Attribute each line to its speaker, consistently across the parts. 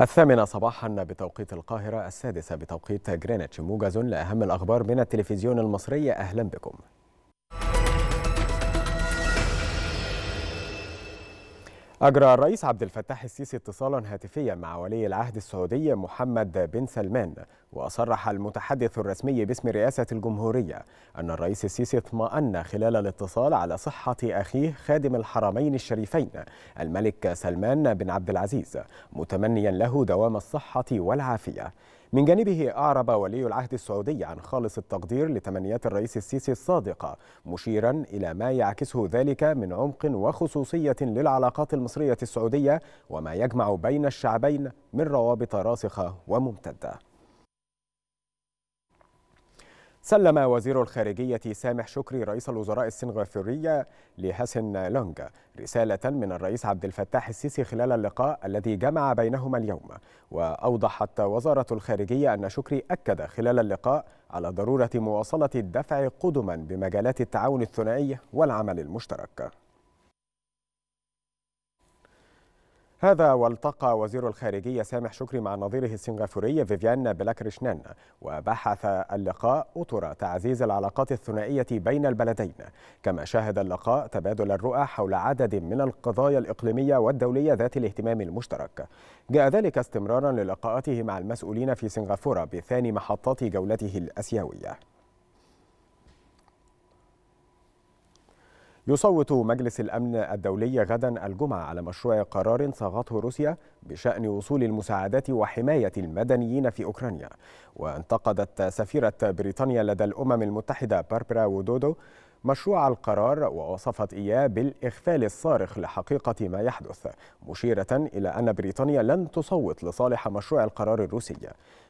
Speaker 1: الثامنة صباحا بتوقيت القاهرة السادسة بتوقيت جرينتش موجز لأهم الأخبار من التلفزيون المصري أهلا بكم أجرى الرئيس عبد الفتاح السيسي اتصالا هاتفيا مع ولي العهد السعودي محمد بن سلمان وصرح المتحدث الرسمي باسم رئاسة الجمهورية أن الرئيس السيسي اطمأن خلال الاتصال على صحة أخيه خادم الحرمين الشريفين الملك سلمان بن عبد العزيز متمنيا له دوام الصحة والعافية من جانبه أعرب ولي العهد السعودي عن خالص التقدير لتمنيات الرئيس السيسي الصادقة مشيرا إلى ما يعكسه ذلك من عمق وخصوصية للعلاقات المصرية السعودية وما يجمع بين الشعبين من روابط راسخة وممتدة سلم وزير الخارجية سامح شكري رئيس الوزراء السنغافورية لهاسن لونغ رسالة من الرئيس عبد الفتاح السيسي خلال اللقاء الذي جمع بينهما اليوم وأوضحت وزارة الخارجية أن شكري أكد خلال اللقاء على ضرورة مواصلة الدفع قدما بمجالات التعاون الثنائي والعمل المشترك هذا والتقى وزير الخارجية سامح شكري مع نظيره السنغافوري فيفيان بلاكريشنان وبحث اللقاء أطر تعزيز العلاقات الثنائية بين البلدين كما شهد اللقاء تبادل الرؤى حول عدد من القضايا الإقليمية والدولية ذات الاهتمام المشترك جاء ذلك استمرارا للقاءاته مع المسؤولين في سنغافورة بثاني محطات جولته الأسيوية يصوت مجلس الأمن الدولي غدا الجمعة على مشروع قرار صاغته روسيا بشأن وصول المساعدات وحماية المدنيين في أوكرانيا وانتقدت سفيرة بريطانيا لدى الأمم المتحدة باربرا ودودو مشروع القرار ووصفت إياه بالإغفال الصارخ لحقيقة ما يحدث مشيرة إلى أن بريطانيا لن تصوت لصالح مشروع القرار الروسي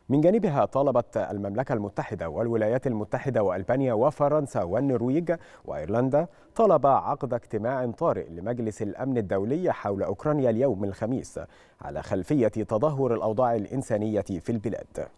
Speaker 1: من جانبها طالبت المملكة المتحدة والولايات المتحدة وألبانيا وفرنسا والنرويج وأيرلندا طلب عقد اجتماع طارئ لمجلس الأمن الدولي حول أوكرانيا اليوم الخميس على خلفية تدهور الأوضاع الإنسانية في البلاد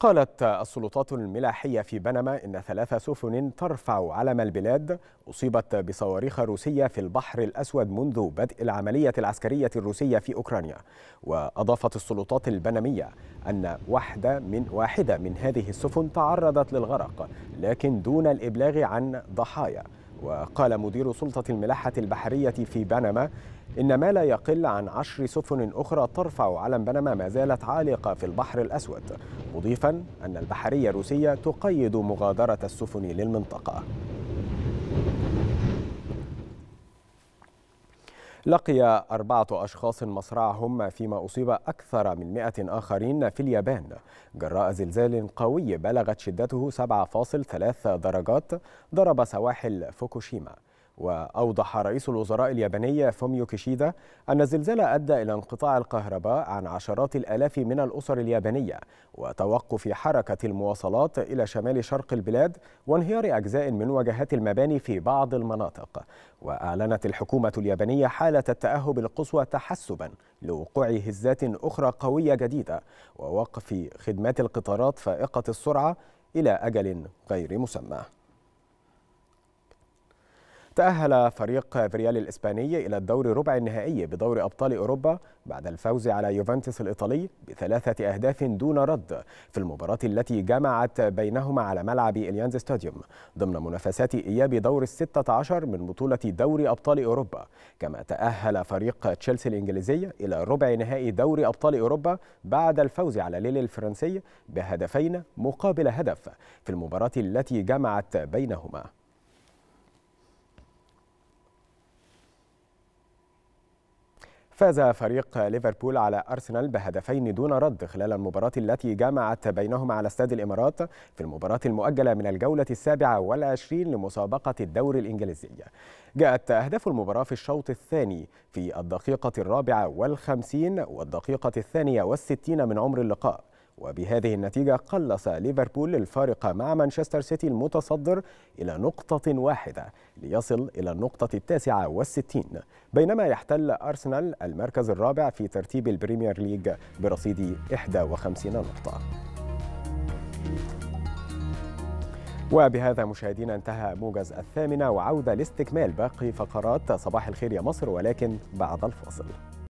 Speaker 1: قالت السلطات الملاحية في بنما إن ثلاث سفن ترفع علم البلاد أصيبت بصواريخ روسية في البحر الأسود منذ بدء العملية العسكرية الروسية في أوكرانيا وأضافت السلطات البنمية أن واحدة من, واحدة من هذه السفن تعرضت للغرق لكن دون الإبلاغ عن ضحايا وقال مدير سلطة الملاحة البحرية في بنما إن ما لا يقل عن عشر سفن أخرى ترفع علم بنما ما زالت عالقة في البحر الأسود مضيفا أن البحرية الروسية تقيد مغادرة السفن للمنطقة لقي أربعة أشخاص مصرعهم فيما أصيب أكثر من 100 آخرين في اليابان جراء زلزال قوي بلغت شدته 7.3 درجات ضرب سواحل فوكوشيما وأوضح رئيس الوزراء الياباني فوميو كيشيدا أن الزلزال أدى إلى انقطاع الكهرباء عن عشرات الآلاف من الأسر اليابانية وتوقف حركة المواصلات إلى شمال شرق البلاد وانهيار أجزاء من واجهات المباني في بعض المناطق وأعلنت الحكومة اليابانية حالة التأهب القصوى تحسبا لوقوع هزات أخرى قوية جديدة ووقف خدمات القطارات فائقة السرعة إلى أجل غير مسمى تأهل فريق فريال الإسباني إلى الدور ربع النهائي بدور أبطال أوروبا بعد الفوز على يوفنتوس الإيطالي بثلاثة أهداف دون رد في المباراة التي جمعت بينهما على ملعب إليانز ستاديوم ضمن منافسات إياب دور الستة عشر من بطولة دوري أبطال أوروبا كما تأهل فريق تشيلسي الإنجليزي إلى ربع نهائي دوري أبطال أوروبا بعد الفوز على ليل الفرنسي بهدفين مقابل هدف في المباراة التي جمعت بينهما فاز فريق ليفربول على أرسنال بهدفين دون رد خلال المباراة التي جمعت بينهما على استاد الإمارات في المباراة المؤجلة من الجولة السابعة والعشرين لمسابقة الدوري الإنجليزي جاءت أهداف المباراة في الشوط الثاني في الدقيقة الرابعة والخمسين والدقيقة الثانية والستين من عمر اللقاء وبهذه النتيجة قلص ليفربول الفارق مع مانشستر سيتي المتصدر إلى نقطة واحدة ليصل إلى النقطة التاسعة والستين بينما يحتل أرسنال المركز الرابع في ترتيب البريمير ليج برصيد 51 نقطة وبهذا مشاهدينا انتهى موجز الثامنة وعودة لاستكمال باقي فقرات صباح الخير يا مصر ولكن بعد الفاصل